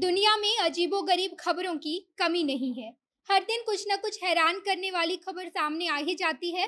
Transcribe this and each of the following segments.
दुनिया में अजीबोगरीब खबरों की कमी नहीं है हर दिन कुछ न कुछ हैरान करने वाली खबर सामने आ ही जाती है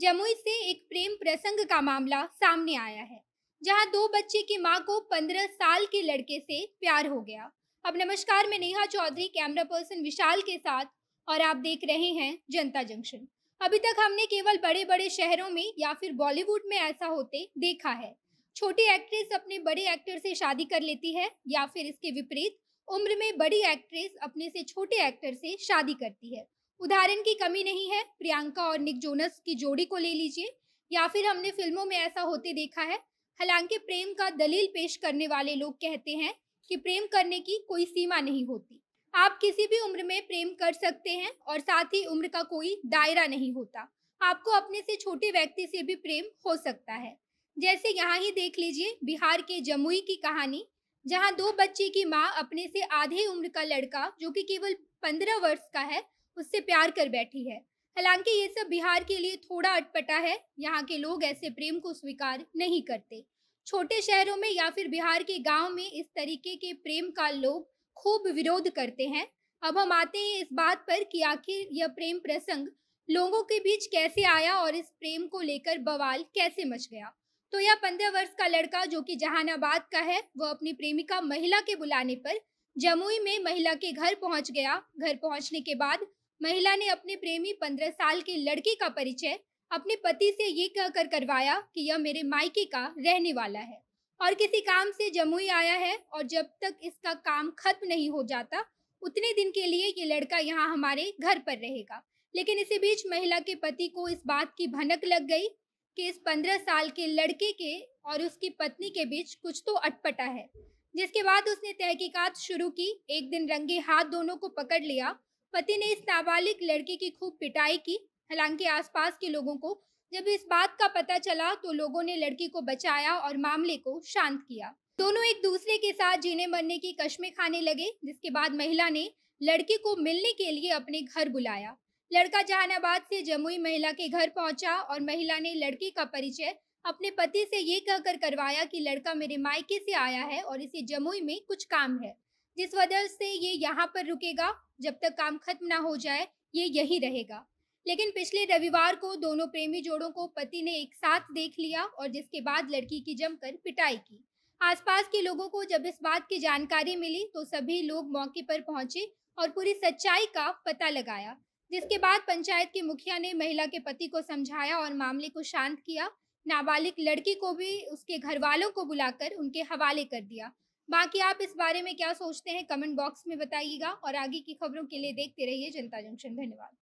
जमुई से एक प्रेम प्रसंग का मामला सामने आया है जहां दो बच्चे की मां को पंद्रह साल के लड़के से प्यार हो गया अब नमस्कार मैं नेहा चौधरी कैमरा पर्सन विशाल के साथ और आप देख रहे हैं जनता जंक्शन अभी तक हमने केवल बड़े बड़े शहरों में या फिर बॉलीवुड में ऐसा होते देखा है छोटी एक्ट्रेस अपने बड़े एक्टर से शादी कर लेती है या फिर इसके विपरीत उम्र में बड़ी एक्ट्रेस अपने से छोटे एक्टर से शादी करती है उदाहरण की कमी नहीं है प्रियंका और निक जोनस की जोड़ी को ले लीजिए या फिर हमने फिल्मों में ऐसा होते देखा है हालांकि प्रेम का दलील पेश करने वाले लोग कहते हैं कि प्रेम करने की कोई सीमा नहीं होती आप किसी भी उम्र में प्रेम कर सकते हैं और साथ ही उम्र का कोई दायरा नहीं होता आपको अपने से छोटे व्यक्ति से भी प्रेम हो सकता है जैसे यहाँ ही देख लीजिए बिहार के जमुई की कहानी जहां दो बच्चे की मां अपने से आधे उम्र का लड़का जो कि केवल पंद्रह वर्ष का है उससे प्यार कर बैठी है हालांकि ये सब बिहार के लिए थोड़ा अटपटा है यहाँ के लोग ऐसे प्रेम को स्वीकार नहीं करते छोटे शहरों में या फिर बिहार के गांव में इस तरीके के प्रेम का लोग खूब विरोध करते हैं अब हम आते हैं इस बात पर कि आखिर यह प्रेम प्रसंग लोगों के बीच कैसे आया और इस प्रेम को लेकर बवाल कैसे मच गया तो यह पंद्रह वर्ष का लड़का जो कि जहानाबाद का है वो अपनी प्रेमिका महिला के बुलाने पर जमुई में महिला के घर पहुंच गया घर पहुंचने के बाद महिला ने अपने प्रेमी पंद्रह साल के लड़के का परिचय अपने पति से ये कहकर करवाया कि यह मेरे मायके का रहने वाला है और किसी काम से जमुई आया है और जब तक इसका काम खत्म नहीं हो जाता उतने दिन के लिए ये लड़का यहाँ हमारे घर पर रहेगा लेकिन इसी बीच महिला के पति को इस बात की भनक लग गई कि इस पंद्रह साल के लड़के के और उसकी पत्नी के बीच कुछ तो अटपटा है जिसके बाद उसने तहकीकात शुरू की एक दिन रंगे हाथ दोनों को पकड़ लिया पति ने इस नाबालिग लड़के की खूब पिटाई की हालांकि आसपास के लोगों को जब इस बात का पता चला तो लोगों ने लड़की को बचाया और मामले को शांत किया दोनों एक दूसरे के साथ जीने मरने की कश्में खाने लगे जिसके बाद महिला ने लड़के को मिलने के लिए अपने घर बुलाया लड़का जहानाबाद से जमुई महिला के घर पहुंचा और महिला ने लड़की का परिचय अपने पति से ये कहकर करवाया कि लड़का मेरे मायके से आया है और इसे जमुई में कुछ काम है जिस वजह से ये यहाँ पर रुकेगा जब तक काम खत्म ना हो जाए ये यही रहेगा लेकिन पिछले रविवार को दोनों प्रेमी जोड़ों को पति ने एक साथ देख लिया और जिसके बाद लड़की की जमकर पिटाई की आसपास के लोगों को जब इस बात की जानकारी मिली तो सभी लोग मौके पर पहुंचे और पूरी सच्चाई का पता लगाया जिसके बाद पंचायत के मुखिया ने महिला के पति को समझाया और मामले को शांत किया नाबालिग लड़की को भी उसके घर वालों को बुलाकर उनके हवाले कर दिया बाकी आप इस बारे में क्या सोचते हैं कमेंट बॉक्स में बताइएगा और आगे की खबरों के लिए देखते रहिए जनता जंक्शन धन्यवाद